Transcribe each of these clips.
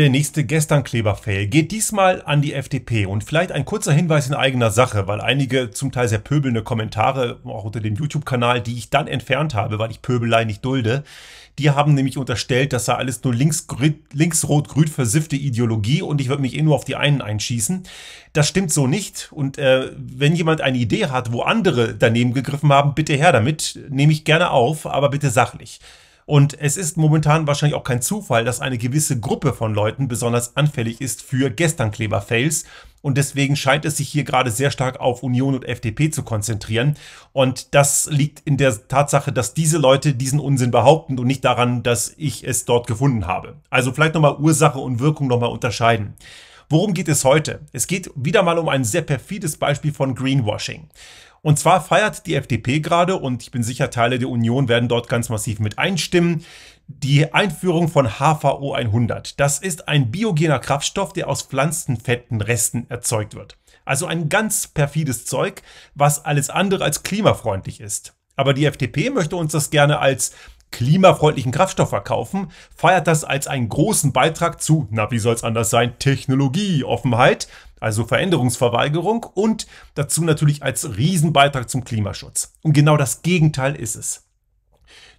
Der nächste Gesternkleber-Fail geht diesmal an die FDP und vielleicht ein kurzer Hinweis in eigener Sache, weil einige zum Teil sehr pöbelnde Kommentare auch unter dem YouTube-Kanal, die ich dann entfernt habe, weil ich Pöbelei nicht dulde, die haben nämlich unterstellt, das sei alles nur links-rot-grün links, versiffte Ideologie und ich würde mich eh nur auf die einen einschießen. Das stimmt so nicht und äh, wenn jemand eine Idee hat, wo andere daneben gegriffen haben, bitte her damit, nehme ich gerne auf, aber bitte sachlich. Und es ist momentan wahrscheinlich auch kein Zufall, dass eine gewisse Gruppe von Leuten besonders anfällig ist für Gesternkleber-Fails. Und deswegen scheint es sich hier gerade sehr stark auf Union und FDP zu konzentrieren. Und das liegt in der Tatsache, dass diese Leute diesen Unsinn behaupten und nicht daran, dass ich es dort gefunden habe. Also vielleicht nochmal Ursache und Wirkung nochmal unterscheiden. Worum geht es heute? Es geht wieder mal um ein sehr perfides Beispiel von Greenwashing. Und zwar feiert die FDP gerade, und ich bin sicher, Teile der Union werden dort ganz massiv mit einstimmen, die Einführung von HVO 100. Das ist ein biogener Kraftstoff, der aus Pflanzenfettenresten erzeugt wird. Also ein ganz perfides Zeug, was alles andere als klimafreundlich ist. Aber die FDP möchte uns das gerne als klimafreundlichen Kraftstoff verkaufen, feiert das als einen großen Beitrag zu, na wie soll's anders sein, Technologieoffenheit, also Veränderungsverweigerung und dazu natürlich als Riesenbeitrag zum Klimaschutz. Und genau das Gegenteil ist es.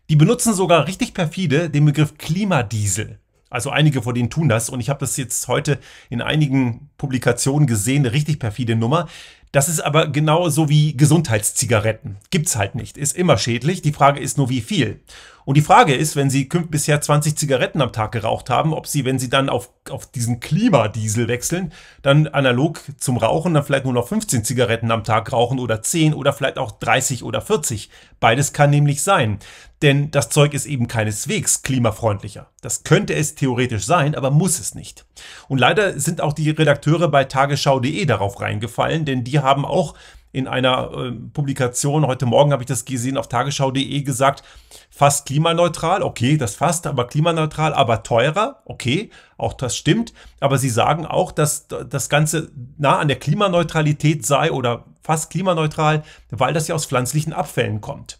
Die benutzen sogar richtig perfide den Begriff Klimadiesel. Also einige von denen tun das und ich habe das jetzt heute in einigen Publikationen gesehen, eine richtig perfide Nummer. Das ist aber genauso wie Gesundheitszigaretten. Gibt's halt nicht. Ist immer schädlich. Die Frage ist nur, wie viel. Und die Frage ist, wenn Sie bisher 20 Zigaretten am Tag geraucht haben, ob Sie, wenn Sie dann auf, auf diesen Klimadiesel wechseln, dann analog zum Rauchen dann vielleicht nur noch 15 Zigaretten am Tag rauchen oder 10 oder vielleicht auch 30 oder 40. Beides kann nämlich sein. Denn das Zeug ist eben keineswegs klimafreundlicher. Das könnte es theoretisch sein, aber muss es nicht. Und leider sind auch die Redakteure bei tagesschau.de darauf reingefallen, denn die haben auch in einer äh, Publikation, heute Morgen habe ich das gesehen, auf tagesschau.de gesagt, fast klimaneutral, okay, das fast, aber klimaneutral, aber teurer, okay, auch das stimmt. Aber sie sagen auch, dass das Ganze nah an der Klimaneutralität sei oder fast klimaneutral, weil das ja aus pflanzlichen Abfällen kommt.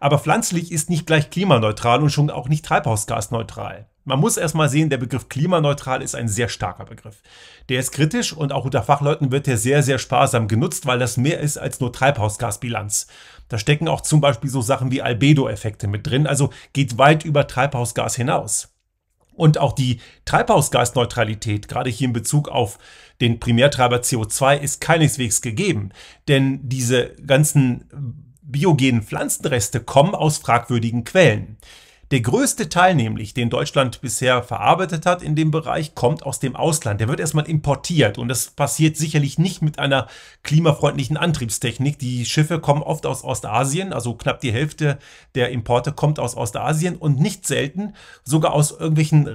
Aber pflanzlich ist nicht gleich klimaneutral und schon auch nicht treibhausgasneutral. Man muss erstmal sehen, der Begriff klimaneutral ist ein sehr starker Begriff. Der ist kritisch und auch unter Fachleuten wird der sehr, sehr sparsam genutzt, weil das mehr ist als nur Treibhausgasbilanz. Da stecken auch zum Beispiel so Sachen wie Albedo-Effekte mit drin, also geht weit über Treibhausgas hinaus. Und auch die Treibhausgasneutralität, gerade hier in Bezug auf den Primärtreiber CO2, ist keineswegs gegeben. Denn diese ganzen biogenen Pflanzenreste kommen aus fragwürdigen Quellen. Der größte Teil nämlich, den Deutschland bisher verarbeitet hat in dem Bereich, kommt aus dem Ausland. Der wird erstmal importiert und das passiert sicherlich nicht mit einer klimafreundlichen Antriebstechnik. Die Schiffe kommen oft aus Ostasien, also knapp die Hälfte der Importe kommt aus Ostasien und nicht selten sogar aus irgendwelchen äh,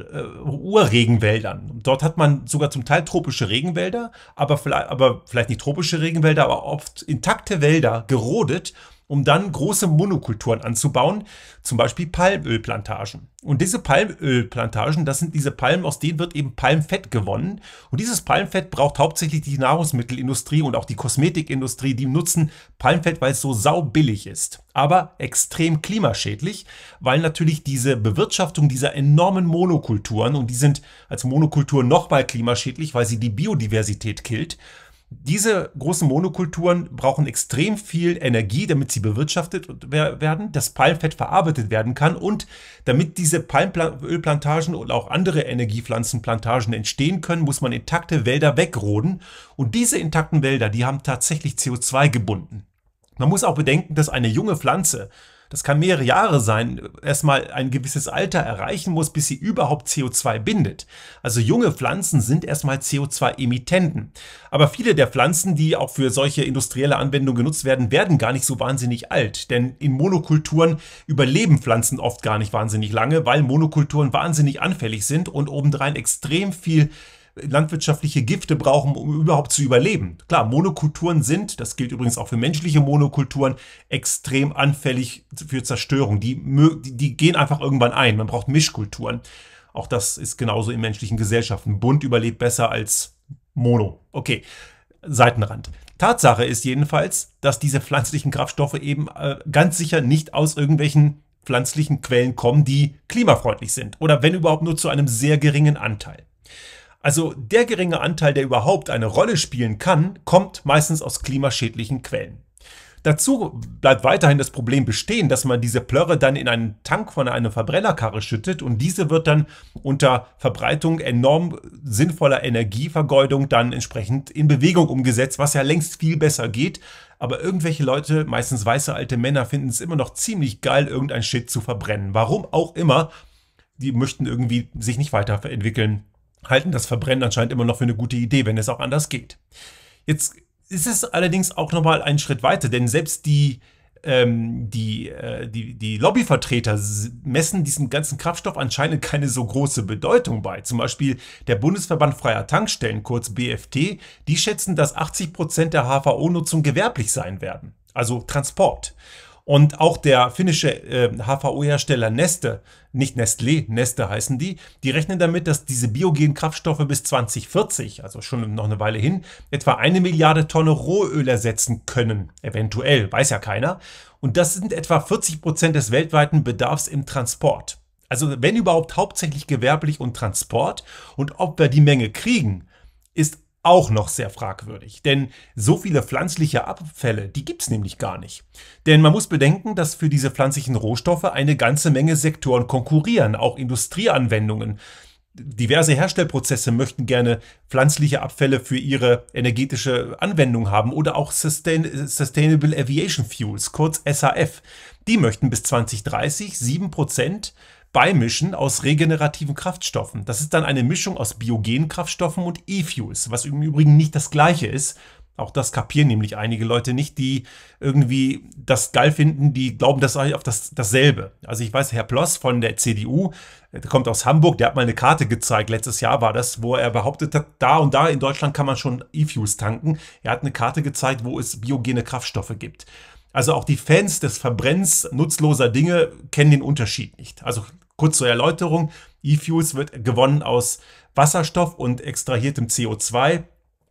Urregenwäldern. Dort hat man sogar zum Teil tropische Regenwälder, aber vielleicht, aber vielleicht nicht tropische Regenwälder, aber oft intakte Wälder gerodet um dann große Monokulturen anzubauen, zum Beispiel Palmölplantagen. Und diese Palmölplantagen, das sind diese Palmen, aus denen wird eben Palmfett gewonnen. Und dieses Palmfett braucht hauptsächlich die Nahrungsmittelindustrie und auch die Kosmetikindustrie. Die nutzen Palmfett, weil es so saubillig ist, aber extrem klimaschädlich, weil natürlich diese Bewirtschaftung dieser enormen Monokulturen, und die sind als Monokultur nochmal klimaschädlich, weil sie die Biodiversität killt, diese großen Monokulturen brauchen extrem viel Energie, damit sie bewirtschaftet werden, dass Palmfett verarbeitet werden kann und damit diese Palmölplantagen und auch andere Energiepflanzenplantagen entstehen können, muss man intakte Wälder wegroden. Und diese intakten Wälder, die haben tatsächlich CO2 gebunden. Man muss auch bedenken, dass eine junge Pflanze das kann mehrere Jahre sein, erstmal ein gewisses Alter erreichen muss, bis sie überhaupt CO2 bindet. Also junge Pflanzen sind erstmal CO2-Emittenten. Aber viele der Pflanzen, die auch für solche industrielle Anwendungen genutzt werden, werden gar nicht so wahnsinnig alt. Denn in Monokulturen überleben Pflanzen oft gar nicht wahnsinnig lange, weil Monokulturen wahnsinnig anfällig sind und obendrein extrem viel landwirtschaftliche Gifte brauchen, um überhaupt zu überleben. Klar, Monokulturen sind, das gilt übrigens auch für menschliche Monokulturen, extrem anfällig für Zerstörung. Die, die gehen einfach irgendwann ein. Man braucht Mischkulturen. Auch das ist genauso in menschlichen Gesellschaften. Bunt überlebt besser als Mono. Okay, Seitenrand. Tatsache ist jedenfalls, dass diese pflanzlichen Kraftstoffe eben äh, ganz sicher nicht aus irgendwelchen pflanzlichen Quellen kommen, die klimafreundlich sind oder wenn überhaupt nur zu einem sehr geringen Anteil. Also der geringe Anteil, der überhaupt eine Rolle spielen kann, kommt meistens aus klimaschädlichen Quellen. Dazu bleibt weiterhin das Problem bestehen, dass man diese Plörre dann in einen Tank von einer Verbrennerkarre schüttet und diese wird dann unter Verbreitung enorm sinnvoller Energievergeudung dann entsprechend in Bewegung umgesetzt, was ja längst viel besser geht. Aber irgendwelche Leute, meistens weiße alte Männer, finden es immer noch ziemlich geil, irgendein Shit zu verbrennen. Warum auch immer, die möchten irgendwie sich nicht weiterentwickeln halten das Verbrennen anscheinend immer noch für eine gute Idee, wenn es auch anders geht. Jetzt ist es allerdings auch nochmal einen Schritt weiter, denn selbst die, ähm, die, äh, die, die Lobbyvertreter messen diesem ganzen Kraftstoff anscheinend keine so große Bedeutung bei. Zum Beispiel der Bundesverband Freier Tankstellen, kurz BFT, die schätzen, dass 80% Prozent der HVO-Nutzung gewerblich sein werden, also Transport. Und auch der finnische äh, HVO-Hersteller Neste, nicht Nestlé, Neste heißen die, die rechnen damit, dass diese biogenen Kraftstoffe bis 2040, also schon noch eine Weile hin, etwa eine Milliarde Tonne Rohöl ersetzen können. Eventuell, weiß ja keiner. Und das sind etwa 40 Prozent des weltweiten Bedarfs im Transport. Also wenn überhaupt hauptsächlich gewerblich und Transport. Und ob wir die Menge kriegen, ist auch noch sehr fragwürdig, denn so viele pflanzliche Abfälle, die gibt es nämlich gar nicht. Denn man muss bedenken, dass für diese pflanzlichen Rohstoffe eine ganze Menge Sektoren konkurrieren, auch Industrieanwendungen. Diverse Herstellprozesse möchten gerne pflanzliche Abfälle für ihre energetische Anwendung haben oder auch Sustain Sustainable Aviation Fuels, kurz SAF. Die möchten bis 2030 7% beimischen aus regenerativen Kraftstoffen. Das ist dann eine Mischung aus biogenen Kraftstoffen und E-Fuels, was im Übrigen nicht das gleiche ist. Auch das kapieren nämlich einige Leute nicht, die irgendwie das geil finden, die glauben das auf das, dasselbe. Also ich weiß, Herr Ploss von der CDU, äh, der kommt aus Hamburg, der hat mal eine Karte gezeigt, letztes Jahr war das, wo er behauptet hat, da und da in Deutschland kann man schon E-Fuels tanken. Er hat eine Karte gezeigt, wo es biogene Kraftstoffe gibt. Also auch die Fans des Verbrennens nutzloser Dinge kennen den Unterschied nicht. Also kurz zur Erläuterung, E-Fuels wird gewonnen aus Wasserstoff und extrahiertem CO2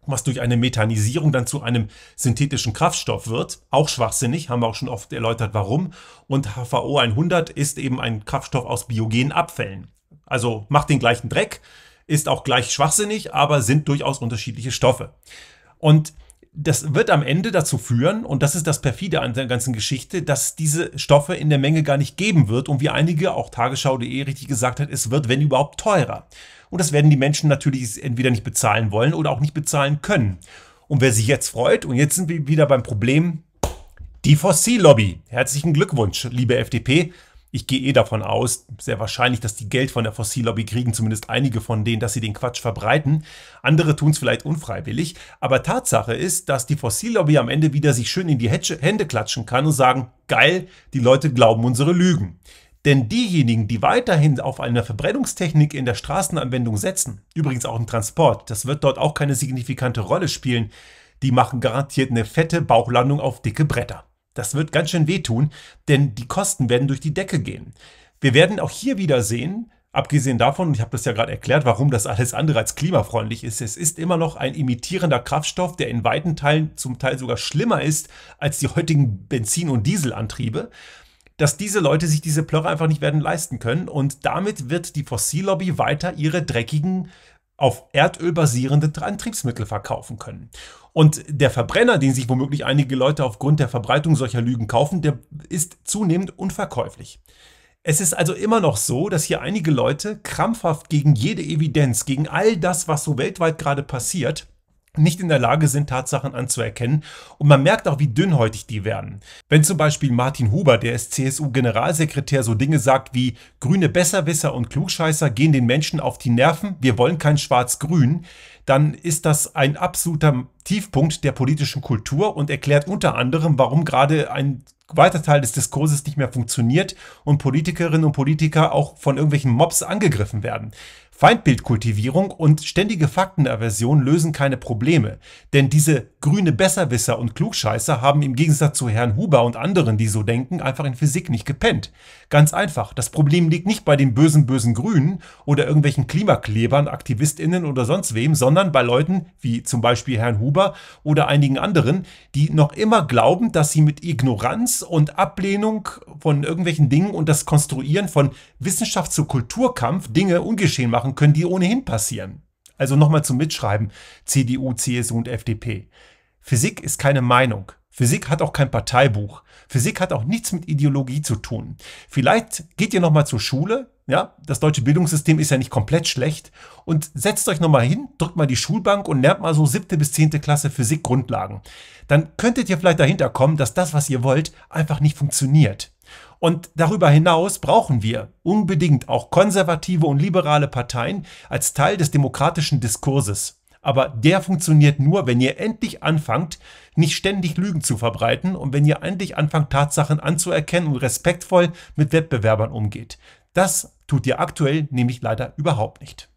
was durch eine Methanisierung dann zu einem synthetischen Kraftstoff wird. Auch schwachsinnig, haben wir auch schon oft erläutert, warum. Und HVO 100 ist eben ein Kraftstoff aus biogenen Abfällen. Also macht den gleichen Dreck, ist auch gleich schwachsinnig, aber sind durchaus unterschiedliche Stoffe. Und das wird am Ende dazu führen, und das ist das perfide an der ganzen Geschichte, dass diese Stoffe in der Menge gar nicht geben wird. Und wie einige, auch Tagesschau.de richtig gesagt hat, es wird, wenn überhaupt, teurer. Und das werden die Menschen natürlich entweder nicht bezahlen wollen oder auch nicht bezahlen können. Und wer sich jetzt freut, und jetzt sind wir wieder beim Problem, die Fossil-Lobby. Herzlichen Glückwunsch, liebe FDP ich gehe eh davon aus, sehr wahrscheinlich, dass die Geld von der Fossillobby kriegen, zumindest einige von denen, dass sie den Quatsch verbreiten. Andere tun es vielleicht unfreiwillig. Aber Tatsache ist, dass die Fossillobby am Ende wieder sich schön in die Hände klatschen kann und sagen, geil, die Leute glauben unsere Lügen. Denn diejenigen, die weiterhin auf eine Verbrennungstechnik in der Straßenanwendung setzen, übrigens auch im Transport, das wird dort auch keine signifikante Rolle spielen, die machen garantiert eine fette Bauchlandung auf dicke Bretter. Das wird ganz schön wehtun, denn die Kosten werden durch die Decke gehen. Wir werden auch hier wieder sehen, abgesehen davon, ich habe das ja gerade erklärt, warum das alles andere als klimafreundlich ist, es ist immer noch ein imitierender Kraftstoff, der in weiten Teilen zum Teil sogar schlimmer ist als die heutigen Benzin- und Dieselantriebe, dass diese Leute sich diese Plörre einfach nicht werden leisten können und damit wird die Fossillobby weiter ihre dreckigen auf Erdöl basierende Antriebsmittel verkaufen können. Und der Verbrenner, den sich womöglich einige Leute aufgrund der Verbreitung solcher Lügen kaufen, der ist zunehmend unverkäuflich. Es ist also immer noch so, dass hier einige Leute krampfhaft gegen jede Evidenz, gegen all das, was so weltweit gerade passiert, nicht in der Lage sind, Tatsachen anzuerkennen. Und man merkt auch, wie dünnhäutig die werden. Wenn zum Beispiel Martin Huber, der ist CSU-Generalsekretär, so Dinge sagt wie grüne Besserwisser und Klugscheißer gehen den Menschen auf die Nerven, wir wollen kein Schwarz-Grün, dann ist das ein absoluter Tiefpunkt der politischen Kultur und erklärt unter anderem, warum gerade ein weiter Teil des Diskurses nicht mehr funktioniert und Politikerinnen und Politiker auch von irgendwelchen Mobs angegriffen werden. Feindbildkultivierung und ständige Faktenaversion lösen keine Probleme, denn diese grüne Besserwisser und Klugscheißer haben im Gegensatz zu Herrn Huber und anderen, die so denken, einfach in Physik nicht gepennt. Ganz einfach, das Problem liegt nicht bei den bösen, bösen Grünen oder irgendwelchen Klimaklebern, AktivistInnen oder sonst wem, sondern bei Leuten wie zum Beispiel Herrn Huber gegenüber oder einigen anderen, die noch immer glauben, dass sie mit Ignoranz und Ablehnung von irgendwelchen Dingen und das Konstruieren von Wissenschaft zu Kulturkampf Dinge ungeschehen machen können, die ohnehin passieren. Also nochmal zum Mitschreiben CDU, CSU und FDP. Physik ist keine Meinung, Physik hat auch kein Parteibuch. Physik hat auch nichts mit Ideologie zu tun. Vielleicht geht ihr nochmal zur Schule, ja, das deutsche Bildungssystem ist ja nicht komplett schlecht. Und setzt euch nochmal hin, drückt mal die Schulbank und lernt mal so siebte bis zehnte Klasse Physik-Grundlagen. Dann könntet ihr vielleicht dahinter kommen, dass das, was ihr wollt, einfach nicht funktioniert. Und darüber hinaus brauchen wir unbedingt auch konservative und liberale Parteien als Teil des demokratischen Diskurses. Aber der funktioniert nur, wenn ihr endlich anfangt, nicht ständig Lügen zu verbreiten und wenn ihr endlich anfangt, Tatsachen anzuerkennen und respektvoll mit Wettbewerbern umgeht. Das tut ihr aktuell nämlich leider überhaupt nicht.